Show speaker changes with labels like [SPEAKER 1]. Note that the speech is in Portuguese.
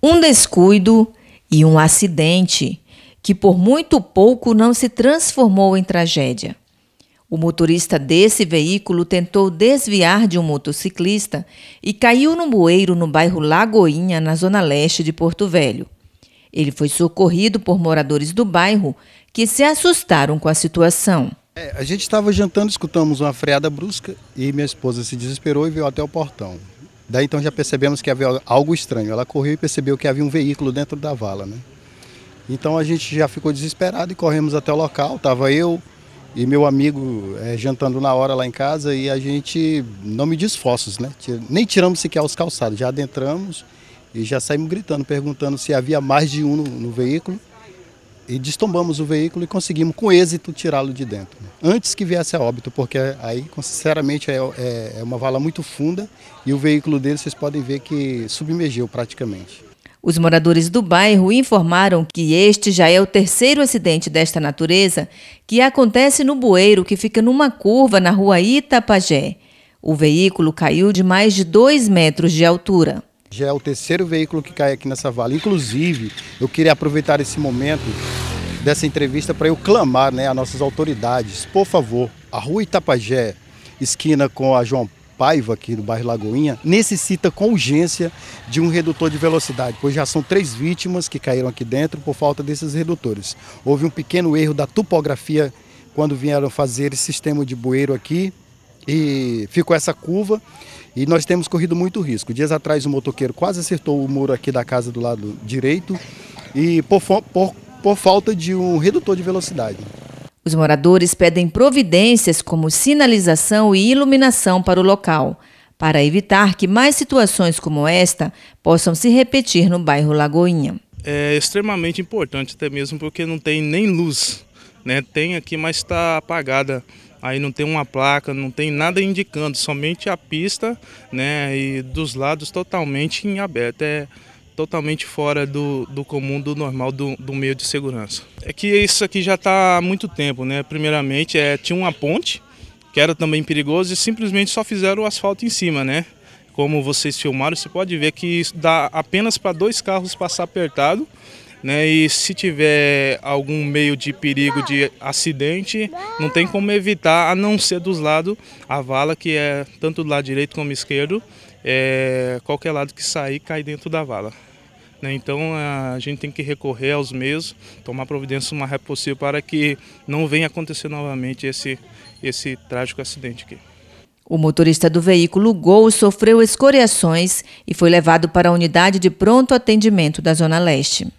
[SPEAKER 1] Um descuido e um acidente que por muito pouco não se transformou em tragédia. O motorista desse veículo tentou desviar de um motociclista e caiu no bueiro no bairro Lagoinha, na zona leste de Porto Velho. Ele foi socorrido por moradores do bairro que se assustaram com a situação.
[SPEAKER 2] É, a gente estava jantando, escutamos uma freada brusca e minha esposa se desesperou e veio até o portão. Daí então já percebemos que havia algo estranho. Ela correu e percebeu que havia um veículo dentro da vala, né? Então a gente já ficou desesperado e corremos até o local. Tava eu e meu amigo é, jantando na hora lá em casa e a gente não me esforços, né? Nem tiramos sequer os calçados, já adentramos e já saímos gritando, perguntando se havia mais de um no, no veículo e destombamos o veículo e conseguimos com êxito tirá-lo de dentro, né? antes que viesse a óbito, porque aí, sinceramente, é, é, é uma vala muito funda e o veículo dele vocês podem ver que submergeu praticamente.
[SPEAKER 1] Os moradores do bairro informaram que este já é o terceiro acidente desta natureza que acontece no bueiro que fica numa curva na rua Itapajé. O veículo caiu de mais de 2 metros de altura.
[SPEAKER 2] Já é o terceiro veículo que cai aqui nessa vala. Inclusive, eu queria aproveitar esse momento dessa entrevista para eu clamar né, a nossas autoridades. Por favor, a rua Itapajé, esquina com a João Paiva, aqui no bairro Lagoinha, necessita com urgência de um redutor de velocidade, pois já são três vítimas que caíram aqui dentro por falta desses redutores. Houve um pequeno erro da topografia quando vieram fazer esse sistema de bueiro aqui e ficou essa curva e nós temos corrido muito risco. Dias atrás o um motoqueiro quase acertou o muro aqui da casa do lado direito e por, por por falta de um redutor de velocidade.
[SPEAKER 1] Os moradores pedem providências como sinalização e iluminação para o local, para evitar que mais situações como esta possam se repetir no bairro Lagoinha.
[SPEAKER 3] É extremamente importante, até mesmo porque não tem nem luz. Né? Tem aqui, mas está apagada aí não tem uma placa, não tem nada indicando, somente a pista, né, e dos lados totalmente em aberto. É totalmente fora do, do comum, do normal, do, do meio de segurança. É que isso aqui já está há muito tempo, né? Primeiramente, é, tinha uma ponte, que era também perigosa, e simplesmente só fizeram o asfalto em cima, né? Como vocês filmaram, você pode ver que dá apenas para dois carros passar apertado, né? E se tiver algum meio de perigo de acidente, não tem como evitar, a não ser dos lados a vala, que é tanto do lado direito como esquerdo, é, qualquer lado que sair cai dentro da vala. Né? Então a gente tem que recorrer aos meios, tomar providência o mais rápido possível para que não venha acontecer novamente esse, esse trágico acidente aqui.
[SPEAKER 1] O motorista do veículo Gol sofreu escoriações e foi levado para a unidade de pronto atendimento da Zona Leste.